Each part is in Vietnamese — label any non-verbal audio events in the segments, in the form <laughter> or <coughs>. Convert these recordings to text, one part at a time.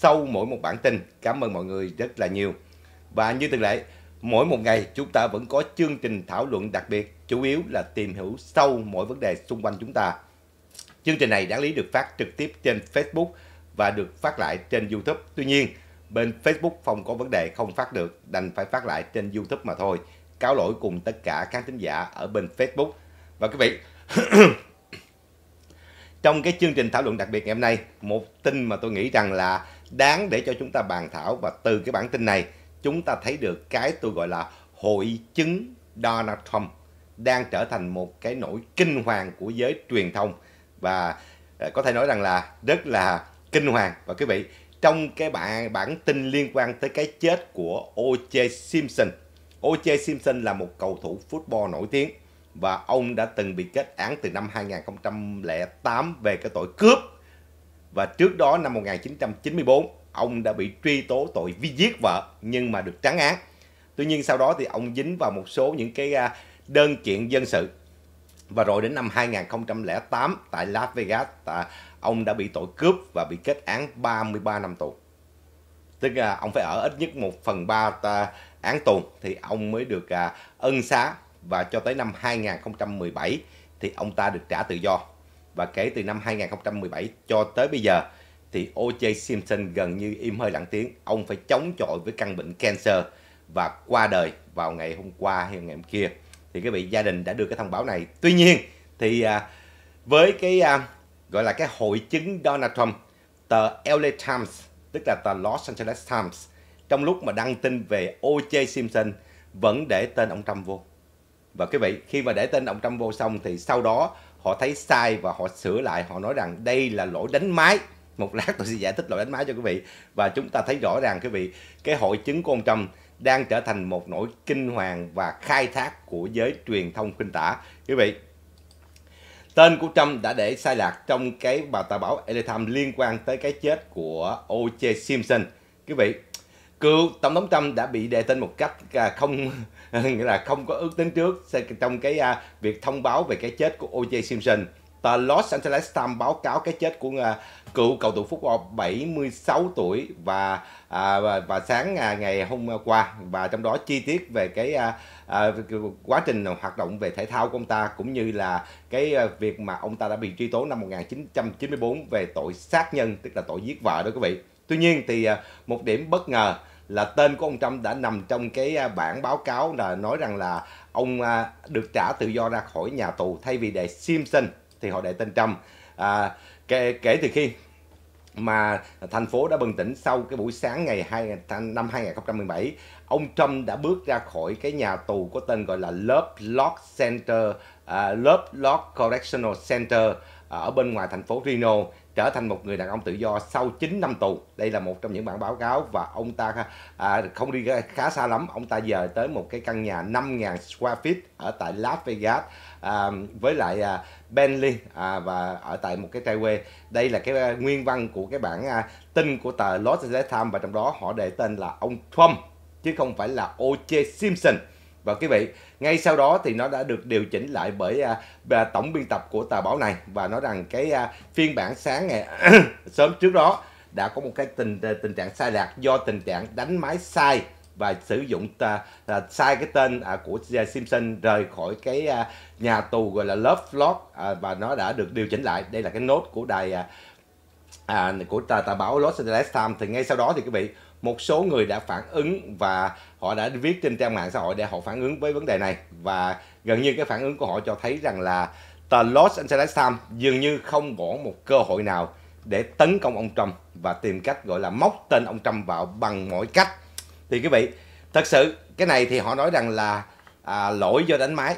sau mỗi một bản tin. Cảm ơn mọi người rất là nhiều. Và như thường lệ, mỗi một ngày chúng ta vẫn có chương trình thảo luận đặc biệt, chủ yếu là tìm hiểu sâu mỗi vấn đề xung quanh chúng ta. Chương trình này đáng lý được phát trực tiếp trên Facebook và được phát lại trên YouTube. Tuy nhiên, bên Facebook phòng có vấn đề không phát được, đành phải phát lại trên YouTube mà thôi. Cáo lỗi cùng tất cả khán thính giả ở bên Facebook. Và quý vị, <coughs> trong cái chương trình thảo luận đặc biệt ngày hôm nay, một tin mà tôi nghĩ rằng là đáng để cho chúng ta bàn thảo và từ cái bản tin này chúng ta thấy được cái tôi gọi là hội chứng Donald Trump đang trở thành một cái nỗi kinh hoàng của giới truyền thông và ờ, có thể nói rằng là rất là kinh hoàng và quý vị trong cái bản bản tin liên quan tới cái chết của O.J. Simpson. O.J. Simpson là một cầu thủ football nổi tiếng và ông đã từng bị kết án từ năm 2008 về cái tội cướp và trước đó năm 1994 ông đã bị truy tố tội vi giết vợ nhưng mà được trắng án. Tuy nhiên sau đó thì ông dính vào một số những cái à, đơn kiện dân sự và rồi đến năm 2008 tại Las Vegas à, ông đã bị tội cướp và bị kết án 33 năm tù. Tức là ông phải ở ít nhất 1 phần 3 ta, án tù thì ông mới được à, ân xá và cho tới năm 2017 thì ông ta được trả tự do và kể từ năm 2017 cho tới bây giờ thì O.J. Simpson gần như im hơi lặng tiếng. Ông phải chống chọi với căn bệnh cancer và qua đời vào ngày hôm qua hay ngày hôm kia. Thì quý vị gia đình đã đưa cái thông báo này. Tuy nhiên thì à, với cái à, gọi là cái hội chứng Donald Trump, tờ LA Times, tức là tờ Los Angeles Times, trong lúc mà đăng tin về O.J. Simpson vẫn để tên ông Trump vô. Và quý vị, khi mà để tên ông Trump vô xong thì sau đó họ thấy sai và họ sửa lại họ nói rằng đây là lỗi đánh máy một lát tôi sẽ giải thích lỗi đánh máy cho quý vị và chúng ta thấy rõ ràng quý vị cái hội chứng của ông Trump đang trở thành một nỗi kinh hoàng và khai thác của giới truyền thông khinh tả quý vị tên của Trump đã để sai lạc trong cái bà tờ báo Eltham liên quan tới cái chết của OJ Simpson quý vị cựu tổng thống Trump đã bị đề tên một cách à, không <laughs> nghĩa là không có ước tính trước trong cái à, việc thông báo về cái chết của O.J. Simpson. Tờ Los Angeles Times báo cáo cái chết của à, cựu cầu thủ football 76 tuổi và à, và, và sáng à, ngày hôm qua và trong đó chi tiết về cái à, à, quá trình hoạt động về thể thao của ông ta cũng như là cái à, việc mà ông ta đã bị truy tố năm 1994 về tội sát nhân tức là tội giết vợ đó quý vị. Tuy nhiên thì à, một điểm bất ngờ là tên của ông Trump đã nằm trong cái à, bản báo cáo là nói rằng là ông à, được trả tự do ra khỏi nhà tù thay vì để Simpson thì họ để tên Trump. À, kể, kể từ khi mà thành phố đã bừng tỉnh sau cái buổi sáng ngày 2, năm 2017, ông Trump đã bước ra khỏi cái nhà tù có tên gọi là Love Lock Center, uh, Love Lock Correctional Center ở bên ngoài thành phố Reno trở thành một người đàn ông tự do sau 9 năm tù. Đây là một trong những bản báo cáo và ông ta à, không đi khá xa lắm, ông ta dời tới một cái căn nhà 5.000 square feet ở tại Las Vegas à, với lại à, Bentley à, và ở tại một cái trai quê. Đây là cái à, nguyên văn của cái bản à, tin của tờ Los Angeles Times và trong đó họ đề tên là ông Trump chứ không phải là O.J. Simpson. Và quý vị, ngay sau đó thì nó đã được điều chỉnh lại bởi à, tổng biên tập của tờ báo này và nói rằng cái à, phiên bản sáng ngày <coughs> sớm trước đó đã có một cái tình à, tình trạng sai lạc do tình trạng đánh máy sai và sử dụng ta, ta, à, sai cái tên à, của Simpson rời khỏi cái à, nhà tù gọi là Love Lock à, và nó đã được điều chỉnh lại. Đây là cái nốt của đài à, à, của tờ, tờ báo Los Angeles Times thì ngay sau đó thì quý vị một số người đã phản ứng và họ đã viết trên trang mạng xã hội để họ phản ứng với vấn đề này và gần như cái phản ứng của họ cho thấy rằng là tờ Los Angeles Times dường như không bỏ một cơ hội nào để tấn công ông Trump và tìm cách gọi là móc tên ông Trump vào bằng mọi cách thì quý vị thật sự cái này thì họ nói rằng là à, lỗi do đánh máy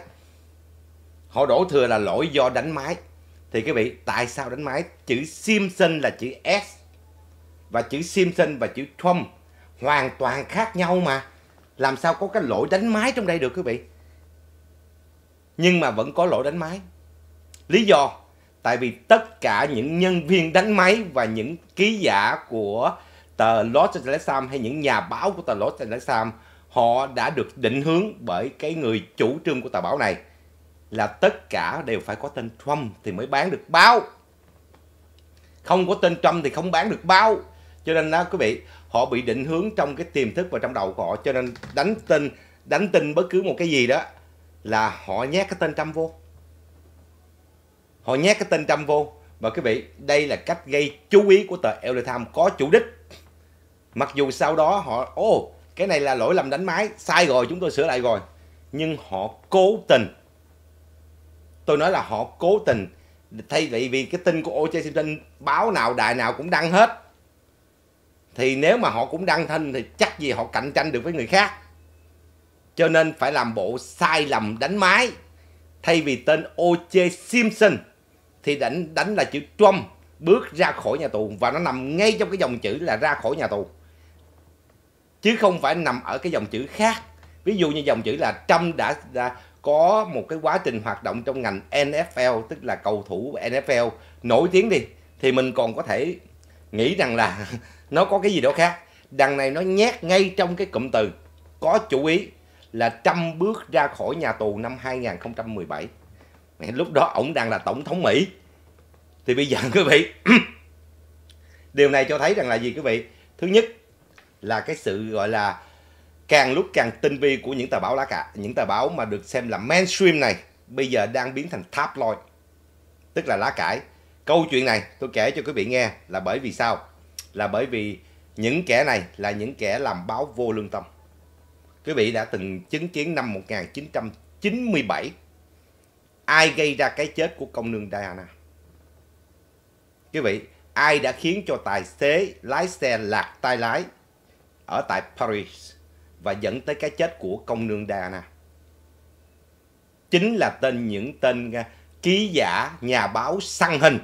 họ đổ thừa là lỗi do đánh máy thì quý vị tại sao đánh máy chữ Simpson là chữ S và chữ Simpson và chữ Trump hoàn toàn khác nhau mà. Làm sao có cái lỗi đánh máy trong đây được quý vị? Nhưng mà vẫn có lỗi đánh máy. Lý do tại vì tất cả những nhân viên đánh máy và những ký giả của tờ Los Angeles sam hay những nhà báo của tờ Los Angeles sam họ đã được định hướng bởi cái người chủ trương của tờ báo này là tất cả đều phải có tên Trump thì mới bán được báo. Không có tên Trump thì không bán được báo cho nên đó quý vị họ bị định hướng trong cái tiềm thức và trong đầu của họ cho nên đánh tin đánh tin bất cứ một cái gì đó là họ nhét cái tên trăm vô họ nhét cái tên trăm vô và quý vị đây là cách gây chú ý của tờ Early Time có chủ đích mặc dù sau đó họ ô cái này là lỗi lầm đánh máy sai rồi chúng tôi sửa lại rồi nhưng họ cố tình tôi nói là họ cố tình thay vì cái tin của OJ Simpson báo nào đại nào cũng đăng hết thì nếu mà họ cũng đăng thanh thì chắc gì họ cạnh tranh được với người khác cho nên phải làm bộ sai lầm đánh máy thay vì tên OJ Simpson thì đánh đánh là chữ Trump bước ra khỏi nhà tù và nó nằm ngay trong cái dòng chữ là ra khỏi nhà tù chứ không phải nằm ở cái dòng chữ khác ví dụ như dòng chữ là Trump đã, đã có một cái quá trình hoạt động trong ngành NFL tức là cầu thủ NFL nổi tiếng đi thì mình còn có thể nghĩ rằng là <laughs> nó có cái gì đó khác đằng này nó nhét ngay trong cái cụm từ có chủ ý là trăm bước ra khỏi nhà tù năm 2017 lúc đó ổng đang là tổng thống Mỹ thì bây giờ <laughs> quý vị điều này cho thấy rằng là gì quý vị thứ nhất là cái sự gọi là càng lúc càng tinh vi của những tờ báo lá cả những tờ báo mà được xem là mainstream này bây giờ đang biến thành tabloid tức là lá cải câu chuyện này tôi kể cho quý vị nghe là bởi vì sao là bởi vì những kẻ này là những kẻ làm báo vô lương tâm. Quý vị đã từng chứng kiến năm 1997 ai gây ra cái chết của công nương Diana? Quý vị, ai đã khiến cho tài xế lái xe lạc tay lái ở tại Paris và dẫn tới cái chết của công nương Diana? Chính là tên những tên à, ký giả nhà báo săn hình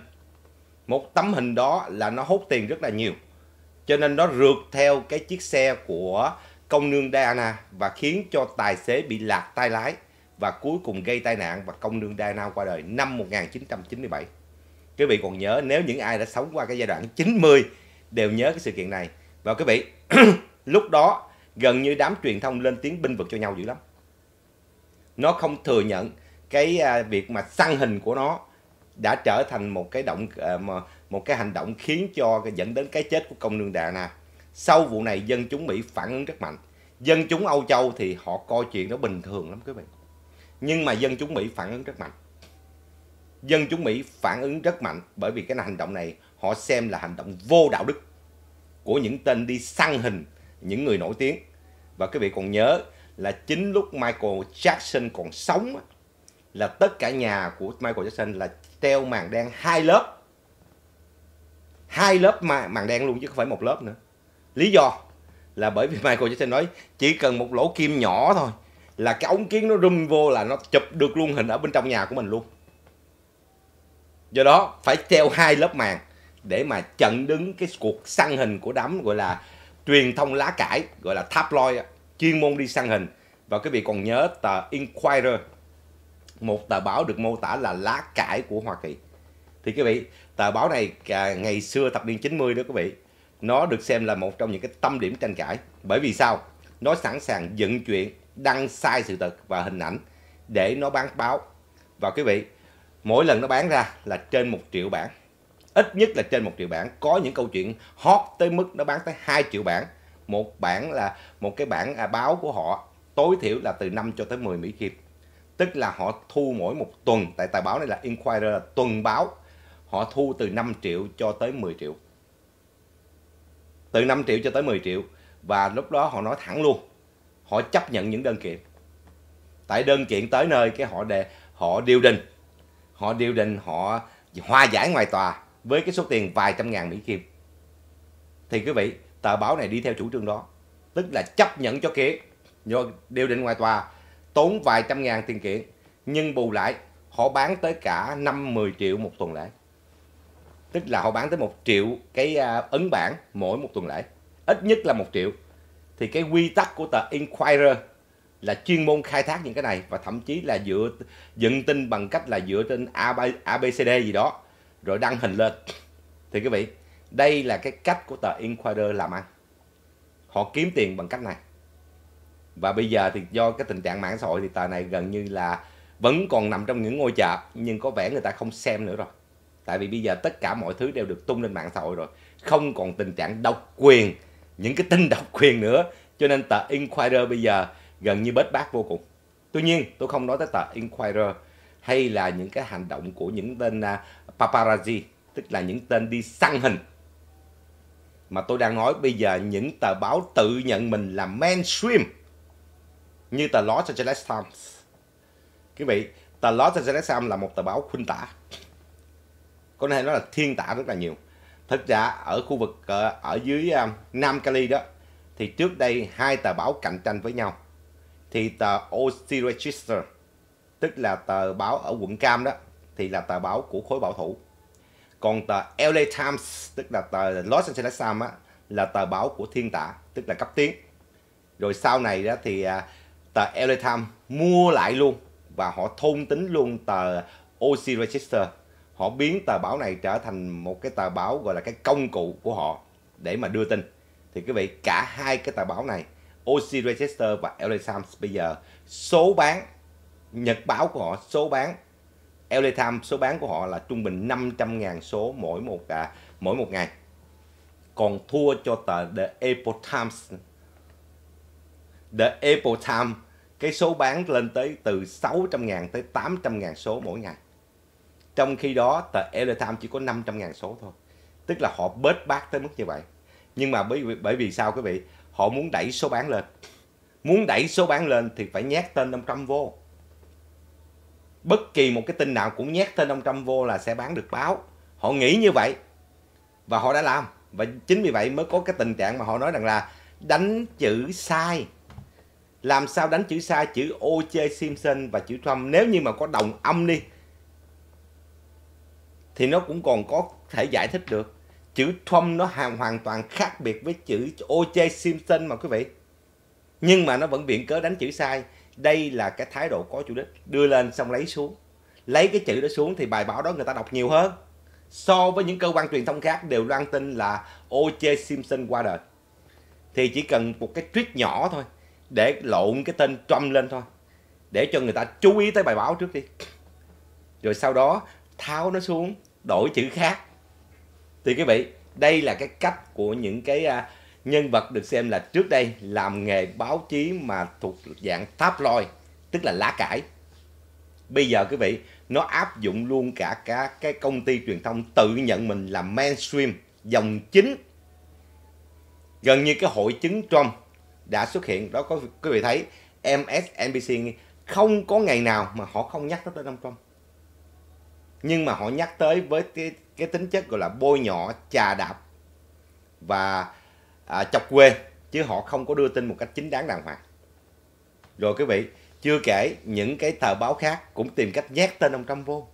một tấm hình đó là nó hút tiền rất là nhiều cho nên nó rượt theo cái chiếc xe của công nương Diana và khiến cho tài xế bị lạc tay lái và cuối cùng gây tai nạn và công nương Diana qua đời năm 1997. Quý vị còn nhớ nếu những ai đã sống qua cái giai đoạn 90 đều nhớ cái sự kiện này. Và quý vị, <clears throat> lúc đó gần như đám truyền thông lên tiếng binh vực cho nhau dữ lắm. Nó không thừa nhận cái à, việc mà săn hình của nó đã trở thành một cái động ờ, một cái hành động khiến cho dẫn đến cái chết của công nương Đà Na. Sau vụ này dân chúng Mỹ phản ứng rất mạnh. Dân chúng Âu Châu thì họ coi chuyện đó bình thường lắm quý vị. Nhưng mà dân chúng Mỹ phản ứng rất mạnh. Dân chúng Mỹ phản ứng rất mạnh bởi vì cái hành động này họ xem là hành động vô đạo đức của những tên đi săn hình những người nổi tiếng. Và quý vị còn nhớ là chính lúc Michael Jackson còn sống là tất cả nhà của Michael Jackson là treo màn đen hai lớp hai lớp mà, màn đen luôn chứ không phải một lớp nữa lý do là bởi vì Michael Jackson nói chỉ cần một lỗ kim nhỏ thôi là cái ống kiến nó rung vô là nó chụp được luôn hình ở bên trong nhà của mình luôn do đó phải treo hai lớp màn để mà chặn đứng cái cuộc săn hình của đám gọi là truyền thông lá cải gọi là tabloid chuyên môn đi săn hình và quý vị còn nhớ tờ Inquirer một tờ báo được mô tả là lá cải của Hoa Kỳ. Thì quý vị, tờ báo này à, ngày xưa thập niên 90 đó quý vị, nó được xem là một trong những cái tâm điểm tranh cãi. Bởi vì sao? Nó sẵn sàng dựng chuyện, đăng sai sự thật và hình ảnh để nó bán báo. Và quý vị, mỗi lần nó bán ra là trên một triệu bản. Ít nhất là trên một triệu bản. Có những câu chuyện hot tới mức nó bán tới 2 triệu bản. Một bản là một cái bản à, báo của họ tối thiểu là từ 5 cho tới 10 Mỹ Kim tức là họ thu mỗi một tuần tại tờ báo này là Inquirer là tuần báo họ thu từ 5 triệu cho tới 10 triệu từ 5 triệu cho tới 10 triệu và lúc đó họ nói thẳng luôn họ chấp nhận những đơn kiện tại đơn kiện tới nơi cái họ đề họ điều đình họ điều đình họ hòa giải ngoài tòa với cái số tiền vài trăm ngàn mỹ kim thì quý vị tờ báo này đi theo chủ trương đó tức là chấp nhận cho kiện do điều đình ngoài tòa tốn vài trăm ngàn tiền kiện nhưng bù lại họ bán tới cả 5-10 triệu một tuần lễ tức là họ bán tới một triệu cái à, ấn bản mỗi một tuần lễ ít nhất là một triệu thì cái quy tắc của tờ Inquirer là chuyên môn khai thác những cái này và thậm chí là dựa dựng tin bằng cách là dựa trên ABCD gì đó rồi đăng hình lên thì quý vị đây là cái cách của tờ Inquirer làm ăn họ kiếm tiền bằng cách này và bây giờ thì do cái tình trạng mạng xã hội thì tờ này gần như là vẫn còn nằm trong những ngôi chạp nhưng có vẻ người ta không xem nữa rồi tại vì bây giờ tất cả mọi thứ đều được tung lên mạng xã hội rồi không còn tình trạng độc quyền những cái tin <laughs> độc quyền nữa cho nên tờ Inquirer bây giờ gần như bết bát vô cùng tuy nhiên tôi không nói tới tờ Inquirer hay là những cái hành động của những tên à, paparazzi tức là những tên đi săn hình mà tôi đang nói bây giờ những tờ báo tự nhận mình là mainstream như tờ Los Angeles Times. Quý vị, tờ Los Angeles Times là một tờ báo khuynh tả. Có thể nói là thiên tả rất là nhiều. Thật ra ở khu vực ờ, ở dưới ờ, Nam Cali đó thì trước đây hai tờ báo cạnh tranh với nhau. Thì tờ OC Register tức là tờ báo ở quận Cam đó thì là tờ báo của khối bảo thủ. Còn tờ LA Times tức là tờ Los Angeles Times á, là tờ báo của thiên tả tức là cấp tiến. Rồi sau này đó thì ờ, tờ LA Times mua lại luôn và họ thôn tính luôn tờ OC Register họ biến tờ báo này trở thành một cái tờ báo gọi là cái công cụ của họ để mà đưa tin thì quý vị cả hai cái tờ báo này OC Register và LA Times bây giờ số bán nhật báo của họ số bán LA Times số bán của họ là trung bình 500.000 số mỗi một à, mỗi một ngày còn thua cho tờ The Epoch Times The Apple Time cái số bán lên tới từ 600 ngàn tới 800 ngàn số mỗi ngày. Trong khi đó tờ Apple Time chỉ có 500 ngàn số thôi. Tức là họ bớt bát tới mức như vậy. Nhưng mà bởi vì, bởi vì sao quý vị? Họ muốn đẩy số bán lên. Muốn đẩy số bán lên thì phải nhét tên ông Trump vô. Bất kỳ một cái tin nào cũng nhét tên ông Trump vô là sẽ bán được báo. Họ nghĩ như vậy. Và họ đã làm. Và chính vì vậy mới có cái tình trạng mà họ nói rằng là đánh chữ sai làm sao đánh chữ sai chữ O.J. Simpson và chữ Trump nếu như mà có đồng âm đi thì nó cũng còn có thể giải thích được chữ Trump nó hoàn toàn khác biệt với chữ O.J. Simpson mà quý vị nhưng mà nó vẫn viện cớ đánh chữ sai đây là cái thái độ có chủ đích đưa lên xong lấy xuống lấy cái chữ đó xuống thì bài báo đó người ta đọc nhiều hơn so với những cơ quan truyền thông khác đều loan tin là O.J. Simpson qua đời thì chỉ cần một cái trích nhỏ thôi để lộn cái tên Trump lên thôi để cho người ta chú ý tới bài báo trước đi rồi sau đó tháo nó xuống đổi chữ khác thì quý vị đây là cái cách của những cái à, nhân vật được xem là trước đây làm nghề báo chí mà thuộc dạng tabloid tức là lá cải bây giờ quý vị nó áp dụng luôn cả các cái công ty truyền thông tự nhận mình là mainstream dòng chính gần như cái hội chứng Trump đã xuất hiện đó có quý vị thấy MSNBC không có ngày nào mà họ không nhắc tới Donald Trump nhưng mà họ nhắc tới với cái, cái tính chất gọi là bôi nhọ chà đạp và à, chọc quê chứ họ không có đưa tin một cách chính đáng đàng hoàng rồi quý vị chưa kể những cái tờ báo khác cũng tìm cách nhét tên ông Trump vô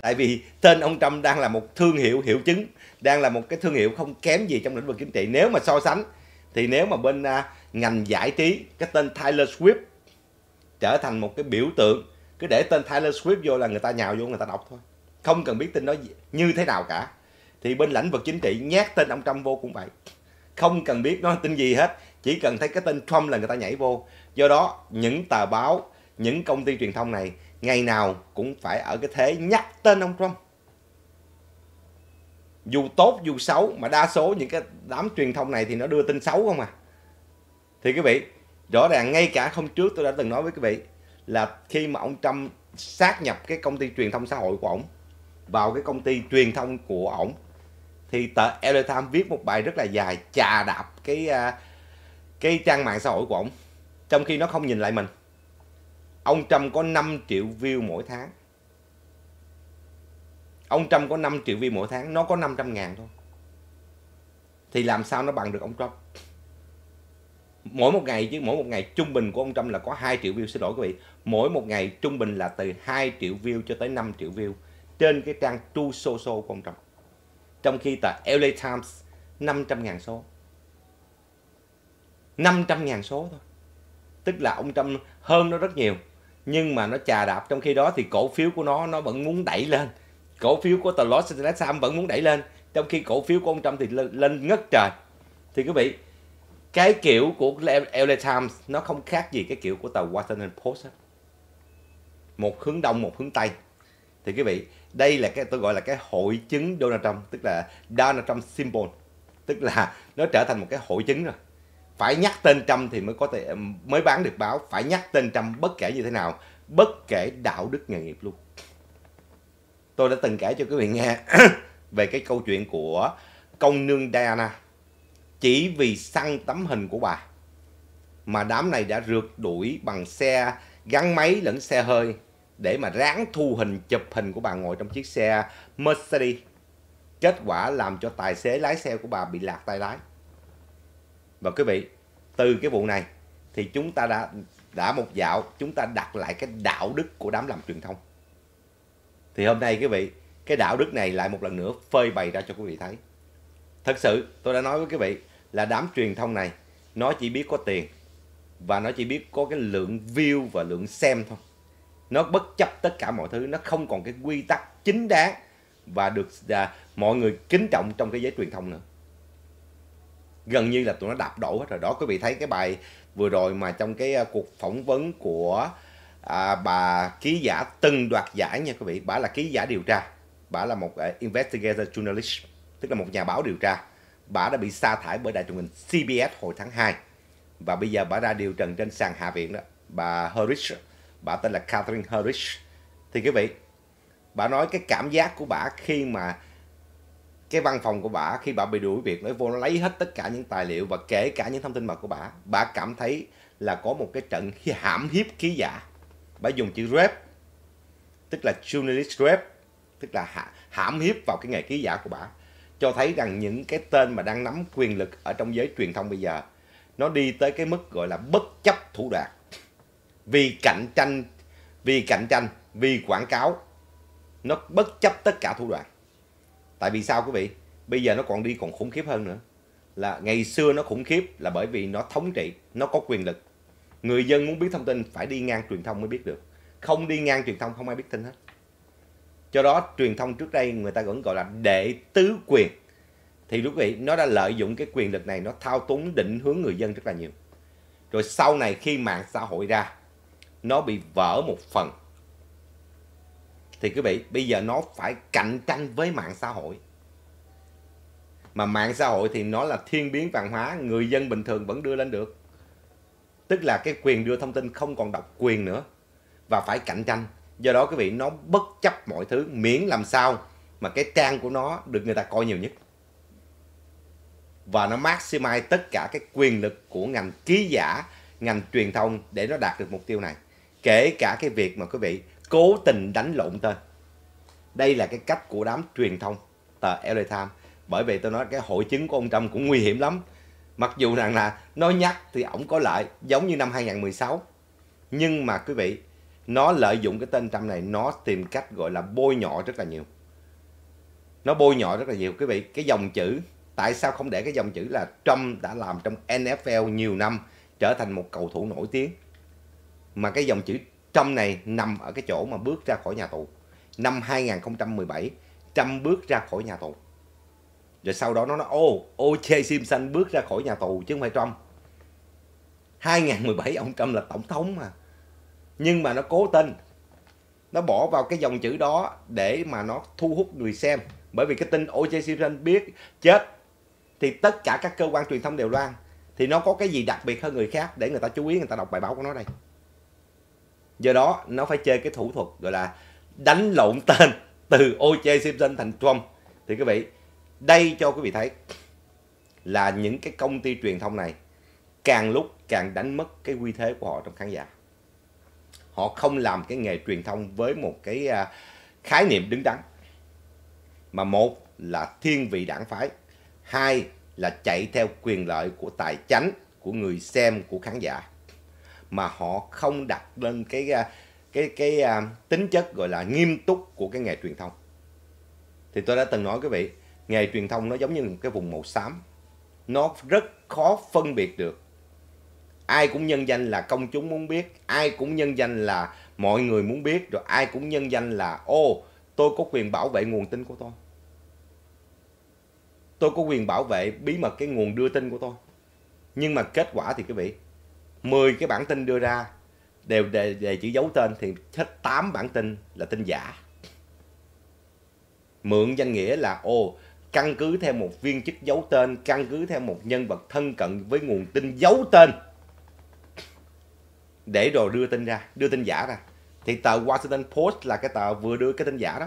tại vì tên ông Trump đang là một thương hiệu hiệu chứng đang là một cái thương hiệu không kém gì trong lĩnh vực chính trị nếu mà so sánh thì nếu mà bên à, ngành giải trí cái tên Taylor Swift trở thành một cái biểu tượng cứ để tên Taylor Swift vô là người ta nhào vô người ta đọc thôi không cần biết tin đó như thế nào cả thì bên lãnh vực chính trị nhát tên ông Trump vô cũng vậy không cần biết nó tin gì hết chỉ cần thấy cái tên Trump là người ta nhảy vô do đó những tờ báo những công ty truyền thông này ngày nào cũng phải ở cái thế nhắc tên ông Trump dù tốt dù xấu mà đa số những cái đám truyền thông này thì nó đưa tin xấu không à thì quý vị rõ ràng ngay cả hôm trước tôi đã từng nói với quý vị là khi mà ông Trump sát nhập cái công ty truyền thông xã hội của ổng vào cái công ty truyền thông của ổng thì tờ LA Times viết một bài rất là dài chà đạp cái à, cái trang mạng xã hội của ổng trong khi nó không nhìn lại mình ông Trump có 5 triệu view mỗi tháng ông Trump có 5 triệu view mỗi tháng nó có 500 ngàn thôi thì làm sao nó bằng được ông Trump mỗi một ngày chứ mỗi một ngày trung bình của ông Trump là có 2 triệu view xin lỗi quý vị mỗi một ngày trung bình là từ 2 triệu view cho tới 5 triệu view trên cái trang True Social của ông Trump trong khi tờ LA Times 500.000 số 500.000 số thôi tức là ông Trump hơn nó rất nhiều nhưng mà nó chà đạp trong khi đó thì cổ phiếu của nó nó vẫn muốn đẩy lên cổ phiếu của tờ Los Angeles Times vẫn muốn đẩy lên trong khi cổ phiếu của ông Trump thì lên, lên ngất trời thì quý vị cái kiểu của LA Times nó không khác gì cái kiểu của tờ Washington Post hết. một hướng đông một hướng tây thì quý vị đây là cái tôi gọi là cái hội chứng Donald Trump tức là Donald Trump symbol tức là nó trở thành một cái hội chứng rồi phải nhắc tên Trump thì mới có thể mới bán được báo phải nhắc tên Trump bất kể như thế nào bất kể đạo đức nghề nghiệp luôn tôi đã từng kể cho quý vị nghe <clears throat> về cái câu chuyện của công nương Diana chỉ vì săn tấm hình của bà mà đám này đã rượt đuổi bằng xe gắn máy lẫn xe hơi để mà ráng thu hình chụp hình của bà ngồi trong chiếc xe Mercedes. Kết quả làm cho tài xế lái xe của bà bị lạc tay lái. Và quý vị, từ cái vụ này thì chúng ta đã đã một dạo chúng ta đặt lại cái đạo đức của đám làm truyền thông. Thì hôm nay quý vị, cái đạo đức này lại một lần nữa phơi bày ra cho quý vị thấy. Thật sự, tôi đã nói với quý vị, là đám truyền thông này nó chỉ biết có tiền và nó chỉ biết có cái lượng view và lượng xem thôi nó bất chấp tất cả mọi thứ nó không còn cái quy tắc chính đáng và được à, mọi người kính trọng trong cái giới truyền thông nữa gần như là tụi nó đạp đổ hết rồi đó quý vị thấy cái bài vừa rồi mà trong cái à, cuộc phỏng vấn của à, bà ký giả từng đoạt giải nha quý vị bà là ký giả điều tra bà là một uh, investigator journalist tức là một nhà báo điều tra bà đã bị sa thải bởi đài truyền hình CBS hồi tháng 2 và bây giờ bà ra điều trần trên sàn hạ viện đó bà Harris bà tên là Catherine Harris thì quý vị bà nói cái cảm giác của bà khi mà cái văn phòng của bà khi bà bị đuổi việc nói vô nó lấy hết tất cả những tài liệu và kể cả những thông tin mật của bà bà cảm thấy là có một cái trận hãm hiếp ký giả bà dùng chữ rep tức là journalist rep tức là hãm hiếp vào cái nghề ký giả của bà cho thấy rằng những cái tên mà đang nắm quyền lực ở trong giới truyền thông bây giờ nó đi tới cái mức gọi là bất chấp thủ đoạn vì cạnh tranh vì cạnh tranh vì quảng cáo nó bất chấp tất cả thủ đoạn tại vì sao quý vị bây giờ nó còn đi còn khủng khiếp hơn nữa là ngày xưa nó khủng khiếp là bởi vì nó thống trị nó có quyền lực người dân muốn biết thông tin phải đi ngang truyền thông mới biết được không đi ngang truyền thông không ai biết tin hết cho đó truyền thông trước đây người ta vẫn gọi là đệ tứ quyền thì quý vị nó đã lợi dụng cái quyền lực này nó thao túng định hướng người dân rất là nhiều rồi sau này khi mạng xã hội ra nó bị vỡ một phần thì quý vị bây giờ nó phải cạnh tranh với mạng xã hội mà mạng xã hội thì nó là thiên biến văn hóa người dân bình thường vẫn đưa lên được tức là cái quyền đưa thông tin không còn độc quyền nữa và phải cạnh tranh do đó quý vị nó bất chấp mọi thứ miễn làm sao mà cái trang của nó được người ta coi nhiều nhất và nó maximize tất cả cái quyền lực của ngành ký giả ngành truyền thông để nó đạt được mục tiêu này kể cả cái việc mà quý vị cố tình đánh lộn tên đây là cái cách của đám truyền thông tờ LA Times bởi vì tôi nói cái hội chứng của ông Trump cũng nguy hiểm lắm mặc dù rằng là nó nhắc thì ổng có lợi giống như năm 2016 nhưng mà quý vị nó lợi dụng cái tên Trump này nó tìm cách gọi là bôi nhọ rất là nhiều nó bôi nhọ rất là nhiều quý vị cái dòng chữ tại sao không để cái dòng chữ là Trump đã làm trong NFL nhiều năm trở thành một cầu thủ nổi tiếng mà cái dòng chữ Trump này nằm ở cái chỗ mà bước ra khỏi nhà tù năm 2017 Trump bước ra khỏi nhà tù rồi sau đó nó nói ô O.J. Simpson bước ra khỏi nhà tù chứ không phải Trump 2017 ông Trump là tổng thống mà nhưng mà nó cố tình nó bỏ vào cái dòng chữ đó để mà nó thu hút người xem bởi vì cái tin oj Simpson biết chết thì tất cả các cơ quan truyền thông đều loan thì nó có cái gì đặc biệt hơn người khác để người ta chú ý người ta đọc bài báo của nó đây do đó nó phải chơi cái thủ thuật gọi là đánh lộn tên từ OJ Simpson thành Trump thì quý vị đây cho quý vị thấy là những cái công ty truyền thông này càng lúc càng đánh mất cái uy thế của họ trong khán giả họ không làm cái nghề truyền thông với một cái à, khái niệm đứng đắn mà một là thiên vị đảng phái hai là chạy theo quyền lợi của tài chánh của người xem của khán giả mà họ không đặt lên cái à, cái cái à, tính chất gọi là nghiêm túc của cái nghề truyền thông thì tôi đã từng nói quý vị nghề truyền thông nó giống như một cái vùng màu xám nó rất khó phân biệt được ai cũng nhân danh là công chúng muốn biết ai cũng nhân danh là mọi người muốn biết rồi ai cũng nhân danh là ô tôi có quyền bảo vệ nguồn tin của tôi tôi có quyền bảo vệ bí mật cái nguồn đưa tin của tôi nhưng mà kết quả thì quý vị 10 cái bản tin đưa ra đều đề, đề chữ dấu tên thì hết 8 bản tin là tin giả mượn danh nghĩa là ô căn cứ theo một viên chức giấu tên căn cứ theo một nhân vật thân cận với nguồn tin giấu tên để rồi đưa tin ra đưa tin giả ra thì tờ Washington Post là cái tờ vừa đưa cái tin giả đó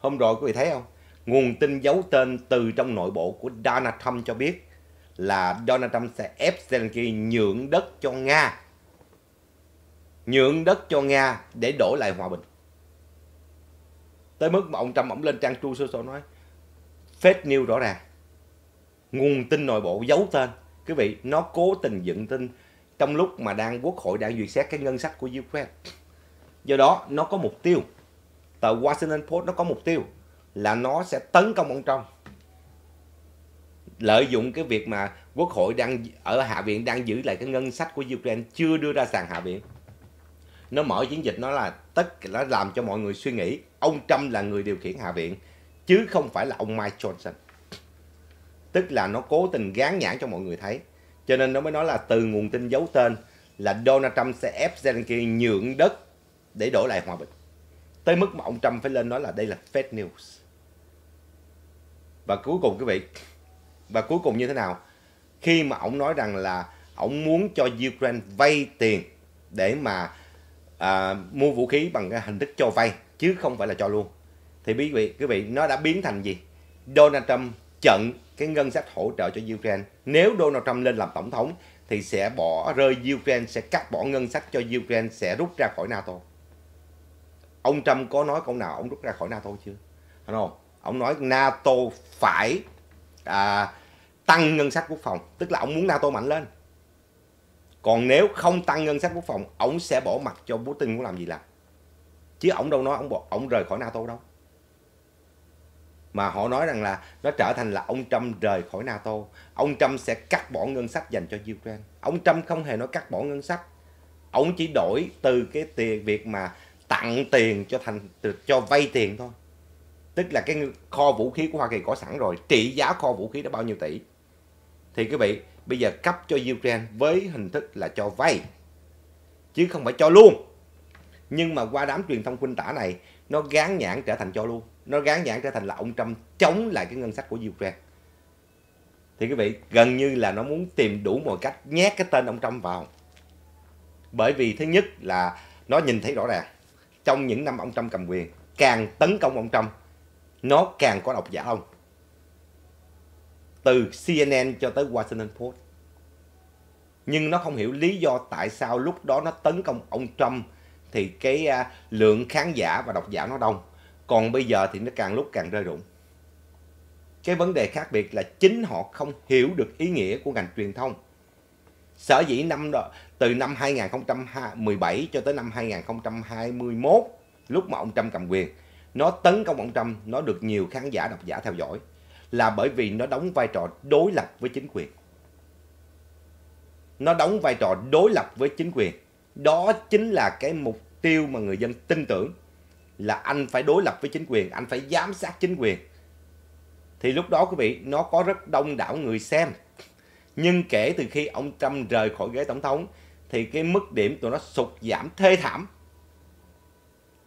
hôm rồi quý vị thấy không nguồn tin giấu tên từ trong nội bộ của Donald Trump cho biết là Donald Trump sẽ ép Zelensky nhượng đất cho Nga nhượng đất cho Nga để đổi lại hòa bình tới mức mà ông Trump ổng lên trang True Social nói fake news rõ ràng nguồn tin nội bộ giấu tên quý vị nó cố tình dựng tin trong lúc mà đang quốc hội đang duyệt xét cái ngân sách của Ukraine. Do đó nó có mục tiêu. Tờ Washington Post nó có mục tiêu là nó sẽ tấn công ông Trump. Lợi dụng cái việc mà quốc hội đang ở Hạ viện đang giữ lại cái ngân sách của Ukraine chưa đưa ra sàn Hạ viện. Nó mở chiến dịch nó là tất nó làm cho mọi người suy nghĩ ông Trump là người điều khiển Hạ viện chứ không phải là ông Mike Johnson. Tức là nó cố tình gán nhãn cho mọi người thấy cho nên nó mới nói là từ nguồn tin giấu tên là Donald Trump sẽ ép Zelensky nhượng đất để đổi lại hòa bình. Tới mức mà ông Trump phải lên nói là đây là fake news. Và cuối cùng quý vị, và cuối cùng như thế nào? Khi mà ông nói rằng là ông muốn cho Ukraine vay tiền để mà à, mua vũ khí bằng cái hình thức cho vay chứ không phải là cho luôn. Thì quý vị, quý vị nó đã biến thành gì? Donald Trump trận cái ngân sách hỗ trợ cho Ukraine. Nếu Donald Trump lên làm tổng thống thì sẽ bỏ rơi Ukraine, sẽ cắt bỏ ngân sách cho Ukraine, sẽ rút ra khỏi NATO. Ông Trump có nói câu nào ông rút ra khỏi NATO chưa? Đúng không? Ông nói NATO phải à, tăng ngân sách quốc phòng, tức là ông muốn NATO mạnh lên. Còn nếu không tăng ngân sách quốc phòng, ông sẽ bỏ mặt cho Putin muốn làm gì làm. Chứ ông đâu nói ông bỏ, ông rời khỏi NATO đâu mà họ nói rằng là nó trở thành là ông Trump rời khỏi NATO, ông Trump sẽ cắt bỏ ngân sách dành cho Ukraine. Ông Trump không hề nói cắt bỏ ngân sách. Ông chỉ đổi từ cái tiền việc mà tặng tiền cho thành cho vay tiền thôi. Tức là cái kho vũ khí của Hoa Kỳ có sẵn rồi, trị giá kho vũ khí đó bao nhiêu tỷ. Thì quý vị, bây giờ cấp cho Ukraine với hình thức là cho vay chứ không phải cho luôn. Nhưng mà qua đám truyền thông khuynh tả này nó gán nhãn trở thành cho luôn nó gán nhãn trở thành là ông Trump chống lại cái ngân sách của Ukraine. Thì quý vị, gần như là nó muốn tìm đủ mọi cách nhét cái tên ông Trump vào. Bởi vì thứ nhất là nó nhìn thấy rõ ràng, trong những năm ông Trump cầm quyền, càng tấn công ông Trump, nó càng có độc giả ông. Từ CNN cho tới Washington Post. Nhưng nó không hiểu lý do tại sao lúc đó nó tấn công ông Trump thì cái à, lượng khán giả và độc giả nó đông còn bây giờ thì nó càng lúc càng rơi rụng. Cái vấn đề khác biệt là chính họ không hiểu được ý nghĩa của ngành truyền thông. Sở dĩ năm đó, từ năm 2017 cho tới năm 2021, lúc mà ông Trump cầm quyền, nó tấn công ông Trump, nó được nhiều khán giả độc giả theo dõi là bởi vì nó đóng vai trò đối lập với chính quyền. Nó đóng vai trò đối lập với chính quyền. Đó chính là cái mục tiêu mà người dân tin tưởng là anh phải đối lập với chính quyền anh phải giám sát chính quyền thì lúc đó quý vị nó có rất đông đảo người xem nhưng kể từ khi ông Trump rời khỏi ghế tổng thống thì cái mức điểm tụi nó sụt giảm thê thảm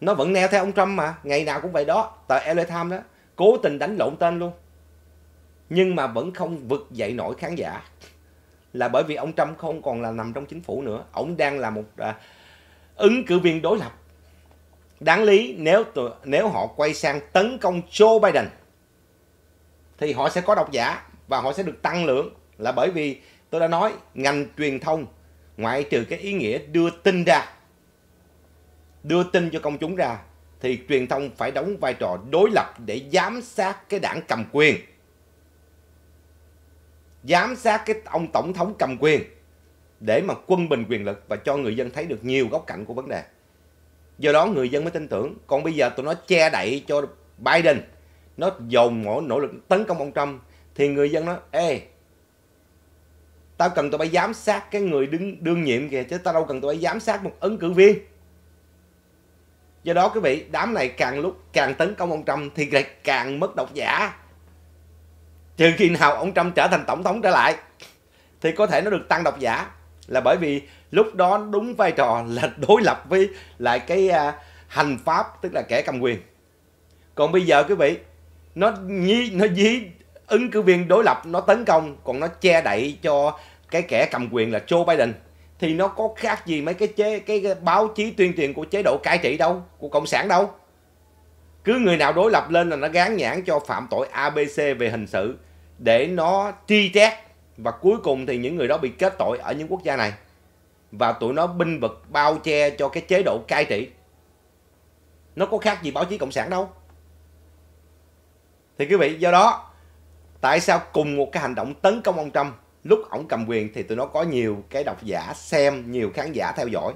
nó vẫn neo theo ông Trump mà ngày nào cũng vậy đó tờ LA Times đó cố tình đánh lộn tên luôn nhưng mà vẫn không vực dậy nổi khán giả là bởi vì ông Trump không còn là nằm trong chính phủ nữa ông đang là một à, ứng cử viên đối lập Đáng lý nếu nếu họ quay sang tấn công Joe Biden thì họ sẽ có độc giả và họ sẽ được tăng lượng là bởi vì tôi đã nói ngành truyền thông ngoại trừ cái ý nghĩa đưa tin ra đưa tin cho công chúng ra thì truyền thông phải đóng vai trò đối lập để giám sát cái đảng cầm quyền giám sát cái ông tổng thống cầm quyền để mà quân bình quyền lực và cho người dân thấy được nhiều góc cạnh của vấn đề do đó người dân mới tin tưởng còn bây giờ tụi nó che đậy cho Biden nó dồn mỗi nỗ lực tấn công ông Trump thì người dân nó ê tao cần tụi bay giám sát cái người đứng đương nhiệm kìa chứ tao đâu cần tụi bay giám sát một ứng cử viên do đó quý vị đám này càng lúc càng tấn công ông Trump thì lại càng mất độc giả trừ khi nào ông Trump trở thành tổng thống trở lại thì có thể nó được tăng độc giả là bởi vì lúc đó đúng vai trò <laughs> là đối lập với lại cái à, hành pháp tức là kẻ cầm quyền còn bây giờ quý vị nó nhí nó dí ứng cử viên đối lập nó tấn công còn nó che đậy cho cái kẻ cầm quyền là Joe Biden thì nó có khác gì mấy cái chế cái, báo chí tuyên truyền của chế độ cai trị đâu của cộng sản đâu cứ người nào đối lập lên là nó gán nhãn cho phạm tội ABC về hình sự để nó tri trác và cuối cùng thì những người đó bị kết tội ở những quốc gia này và tụi nó binh vực bao che cho cái chế độ cai trị nó có khác gì báo chí cộng sản đâu thì quý vị do đó tại sao cùng một cái hành động tấn công ông Trump lúc ổng cầm quyền thì tụi nó có nhiều cái độc giả xem nhiều khán giả theo dõi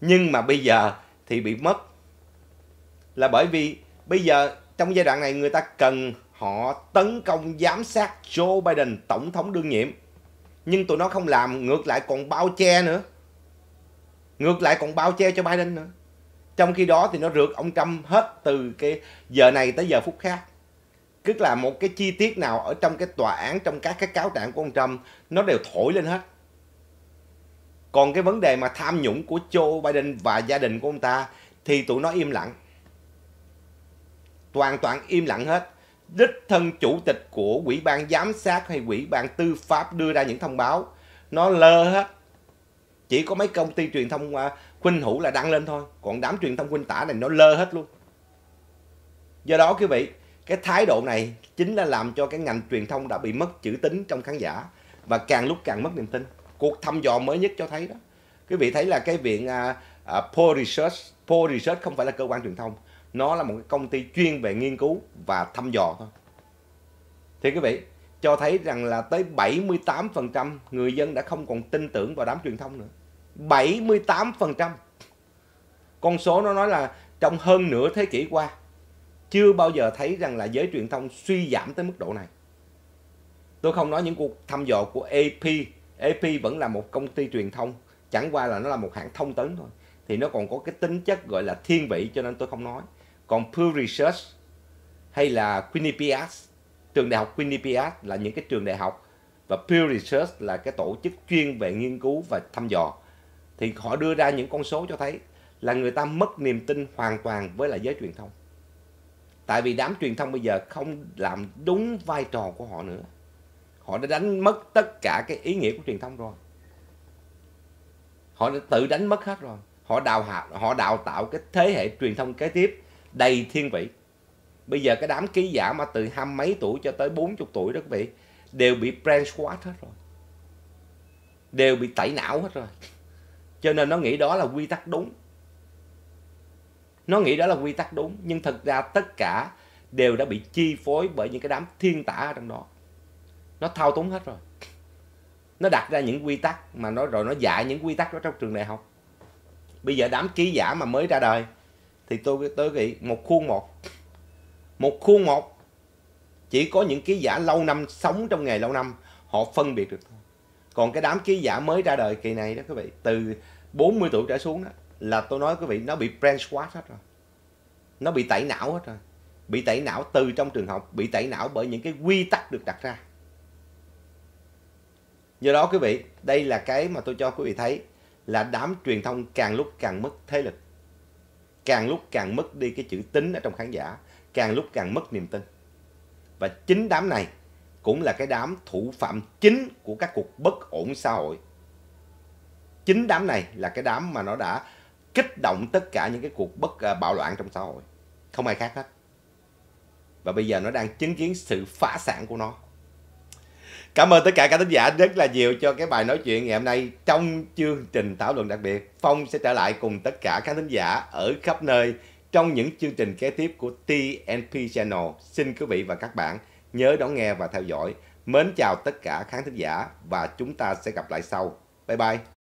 nhưng mà bây giờ thì bị mất là bởi vì bây giờ trong giai đoạn này người ta cần họ tấn công giám sát Joe Biden tổng thống đương nhiệm nhưng tụi nó không làm ngược lại còn bao che nữa ngược lại còn bao che cho Biden nữa trong khi đó thì nó rượt ông Trump hết từ cái giờ này tới giờ phút khác tức là một cái chi tiết nào ở trong cái tòa án trong các cái cáo trạng của ông Trump nó đều thổi lên hết còn cái vấn đề mà tham nhũng của Joe Biden và gia đình của ông ta thì tụi nó im lặng hoàn toàn im lặng hết đích thân chủ tịch của quỹ ban giám sát hay quỹ ban tư pháp đưa ra những thông báo nó lơ hết chỉ có mấy công ty truyền thông à, khuynh hữu là đăng lên thôi còn đám truyền thông khuynh tả này nó lơ hết luôn do đó quý vị cái thái độ này chính là làm cho cái ngành truyền thông đã bị mất chữ tín trong khán giả và càng lúc càng mất niềm tin cuộc thăm dò mới nhất cho thấy đó quý vị thấy là cái viện uh, uh, Poll Research Poll Research không phải là cơ quan truyền thông nó là một cái công ty chuyên về nghiên cứu và thăm dò thôi thì quý vị cho thấy rằng là tới 78% người dân đã không còn tin tưởng vào đám truyền thông nữa 78% con số nó nói là trong hơn nửa thế kỷ qua chưa bao giờ thấy rằng là giới truyền thông suy giảm tới mức độ này tôi không nói những cuộc thăm dò của AP AP vẫn là một công ty truyền thông chẳng qua là nó là một hãng thông tấn thôi thì nó còn có cái tính chất gọi là thiên vị cho nên tôi không nói còn Pew Research hay là Quinnipiac, trường đại học Quinnipiac là những cái trường đại học và Pew Research là cái tổ chức chuyên về nghiên cứu và thăm dò. Thì họ đưa ra những con số cho thấy là người ta mất niềm tin hoàn toàn với lại giới truyền thông. Tại vì đám truyền thông bây giờ không làm đúng vai trò của họ nữa. Họ đã đánh mất tất cả cái ý nghĩa của truyền thông rồi. Họ đã tự đánh mất hết rồi. Họ đào họ đào tạo cái thế hệ truyền thông kế tiếp đầy thiên vị bây giờ cái đám ký giả mà từ hai mấy tuổi cho tới bốn chục tuổi đó quý vị đều bị brainwash hết rồi đều bị tẩy não hết rồi cho nên nó nghĩ đó là quy tắc đúng nó nghĩ đó là quy tắc đúng nhưng thật ra tất cả đều đã bị chi phối bởi những cái đám thiên tả ở trong đó nó thao túng hết rồi nó đặt ra những quy tắc mà nó rồi nó dạy những quy tắc đó trong trường đại học bây giờ đám ký giả mà mới ra đời thì tôi tôi nghĩ một khuôn một một khuôn một chỉ có những ký giả lâu năm sống trong nghề lâu năm họ phân biệt được thôi còn cái đám ký giả mới ra đời kỳ này đó quý vị từ 40 tuổi trở xuống đó là tôi nói quý vị nó bị squat hết rồi nó bị tẩy não hết rồi bị tẩy não từ trong trường học bị tẩy não bởi những cái quy tắc được đặt ra do đó quý vị đây là cái mà tôi cho quý vị thấy là đám truyền thông càng lúc càng mất thế lực càng lúc càng mất đi cái chữ tín ở trong khán giả, càng lúc càng mất niềm tin. Và chính đám này cũng là cái đám thủ phạm chính của các cuộc bất ổn xã hội. Chính đám này là cái đám mà nó đã kích động tất cả những cái cuộc bất uh, bạo loạn trong xã hội. Không ai khác hết. Và bây giờ nó đang chứng kiến sự phá sản của nó cảm ơn tất cả các thính giả rất là nhiều cho cái bài nói chuyện ngày hôm nay trong chương trình thảo luận đặc biệt phong sẽ trở lại cùng tất cả các thính giả ở khắp nơi trong những chương trình kế tiếp của TNP Channel xin quý vị và các bạn nhớ đón nghe và theo dõi mến chào tất cả khán thính giả và chúng ta sẽ gặp lại sau bye bye